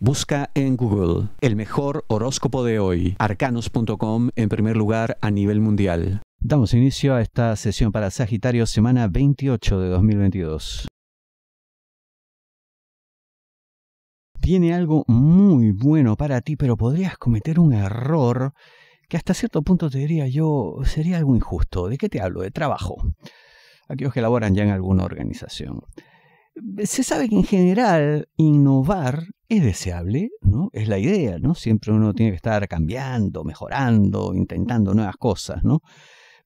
Busca en Google el mejor horóscopo de hoy, arcanos.com en primer lugar a nivel mundial. Damos inicio a esta sesión para Sagitario, semana 28 de 2022. Viene algo muy bueno para ti, pero podrías cometer un error que hasta cierto punto te diría yo sería algo injusto. ¿De qué te hablo? De trabajo. Aquellos que laboran ya en alguna organización se sabe que en general innovar es deseable, ¿no? Es la idea, ¿no? Siempre uno tiene que estar cambiando, mejorando, intentando nuevas cosas, ¿no?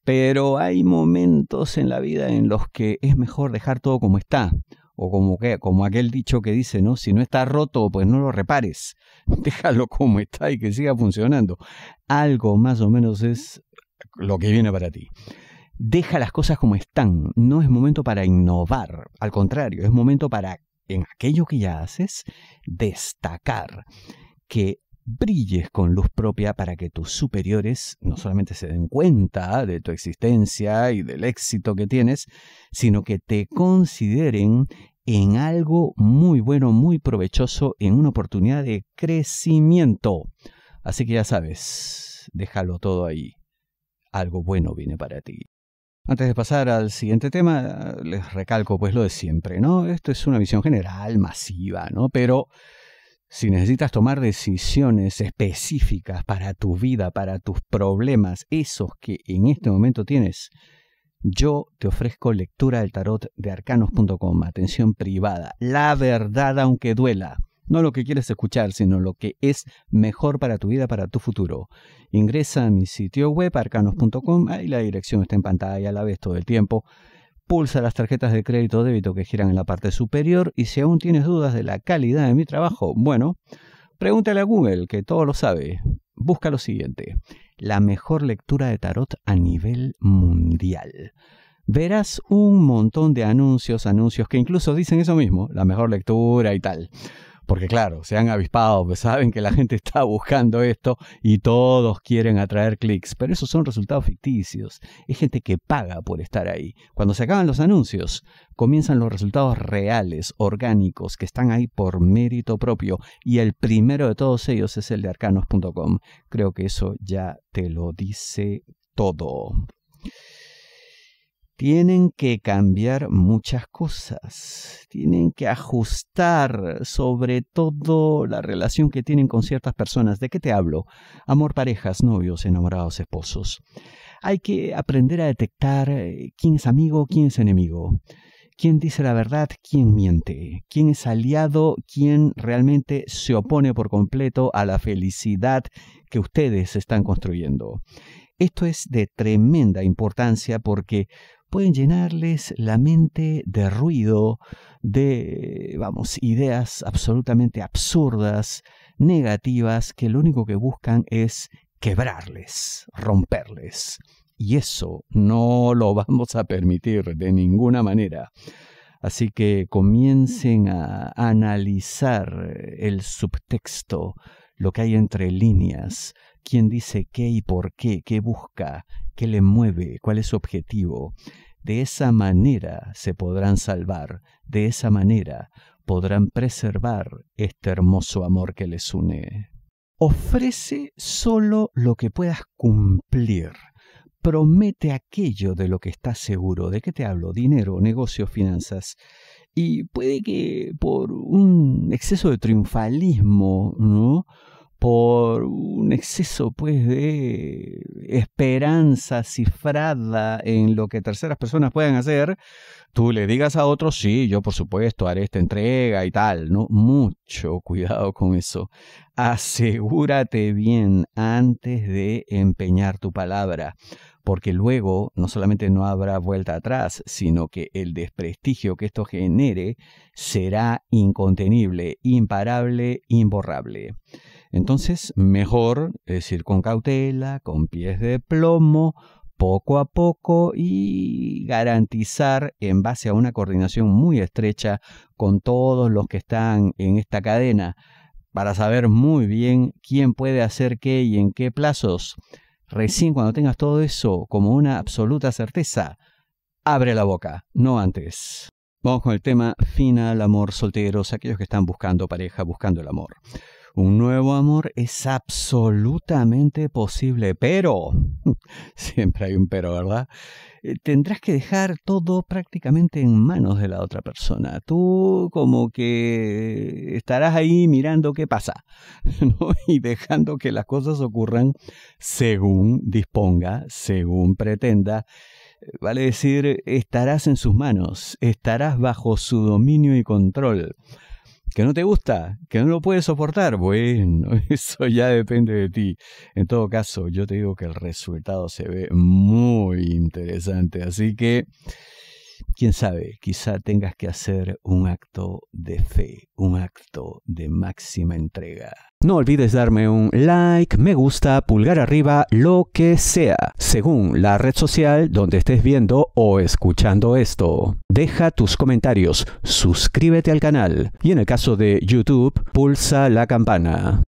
Pero hay momentos en la vida en los que es mejor dejar todo como está, o como, que, como aquel dicho que dice, ¿no? Si no está roto, pues no lo repares, déjalo como está y que siga funcionando. Algo más o menos es lo que viene para ti deja las cosas como están. No es momento para innovar, al contrario, es momento para, en aquello que ya haces, destacar, que brilles con luz propia para que tus superiores no solamente se den cuenta de tu existencia y del éxito que tienes, sino que te consideren en algo muy bueno, muy provechoso, en una oportunidad de crecimiento. Así que ya sabes, déjalo todo ahí. Algo bueno viene para ti. Antes de pasar al siguiente tema, les recalco pues lo de siempre, ¿no? Esto es una visión general, masiva, ¿no? Pero si necesitas tomar decisiones específicas para tu vida, para tus problemas, esos que en este momento tienes, yo te ofrezco lectura del tarot de arcanos.com, atención privada, la verdad aunque duela. No lo que quieres escuchar, sino lo que es mejor para tu vida, para tu futuro. Ingresa a mi sitio web, arcanos.com, ahí la dirección está en pantalla a la vez todo el tiempo. Pulsa las tarjetas de crédito o débito que giran en la parte superior y si aún tienes dudas de la calidad de mi trabajo, bueno, pregúntale a Google, que todo lo sabe. Busca lo siguiente, la mejor lectura de tarot a nivel mundial verás un montón de anuncios, anuncios que incluso dicen eso mismo, la mejor lectura y tal porque claro, se han avispado, pues, saben que la gente está buscando esto y todos quieren atraer clics, pero esos son resultados ficticios. Es gente que paga por estar ahí. Cuando se acaban los anuncios, comienzan los resultados reales, orgánicos, que están ahí por mérito propio y el primero de todos ellos es el de arcanos.com. Creo que eso ya te lo dice todo tienen que cambiar muchas cosas, tienen que ajustar sobre todo la relación que tienen con ciertas personas. ¿De qué te hablo? Amor, parejas, novios, enamorados, esposos. Hay que aprender a detectar eh, quién es amigo, quién es enemigo, quién dice la verdad, quién miente, quién es aliado, quién realmente se opone por completo a la felicidad que ustedes están construyendo. Esto es de tremenda importancia porque pueden llenarles la mente de ruido, de, vamos, ideas absolutamente absurdas, negativas, que lo único que buscan es quebrarles, romperles. Y eso no lo vamos a permitir de ninguna manera. Así que comiencen a analizar el subtexto, lo que hay entre líneas, quién dice qué y por qué, qué busca, qué le mueve, cuál es su objetivo. De esa manera se podrán salvar, de esa manera podrán preservar este hermoso amor que les une. Ofrece solo lo que puedas cumplir. Promete aquello de lo que estás seguro. ¿De qué te hablo? Dinero, negocios, finanzas. Y puede que por un exceso de triunfalismo, ¿no? por un exceso pues de esperanza cifrada en lo que terceras personas puedan hacer, tú le digas a otro, sí, yo por supuesto haré esta entrega y tal, ¿no? Mucho cuidado con eso. Asegúrate bien antes de empeñar tu palabra, porque luego no solamente no habrá vuelta atrás, sino que el desprestigio que esto genere será incontenible, imparable, imborrable. Entonces, mejor es ir con cautela, con pies de plomo, poco a poco y garantizar en base a una coordinación muy estrecha con todos los que están en esta cadena para saber muy bien quién puede hacer qué y en qué plazos. Recién cuando tengas todo eso como una absoluta certeza, abre la boca, no antes. Vamos con el tema final, amor solteros, aquellos que están buscando pareja, buscando el amor. Un nuevo amor es absolutamente posible, pero, siempre hay un pero, ¿verdad? Eh, tendrás que dejar todo prácticamente en manos de la otra persona. Tú como que estarás ahí mirando qué pasa, Y dejando que las cosas ocurran según disponga, según pretenda. Eh, vale decir, estarás en sus manos, estarás bajo su dominio y control que no te gusta, que no lo puedes soportar, bueno, eso ya depende de ti. En todo caso, yo te digo que el resultado se ve muy interesante, así que quién sabe, quizá tengas que hacer un acto de fe, un acto de máxima entrega. No olvides darme un like, me gusta, pulgar arriba, lo que sea, según la red social donde estés viendo o escuchando esto. Deja tus comentarios, suscríbete al canal y en el caso de YouTube, pulsa la campana.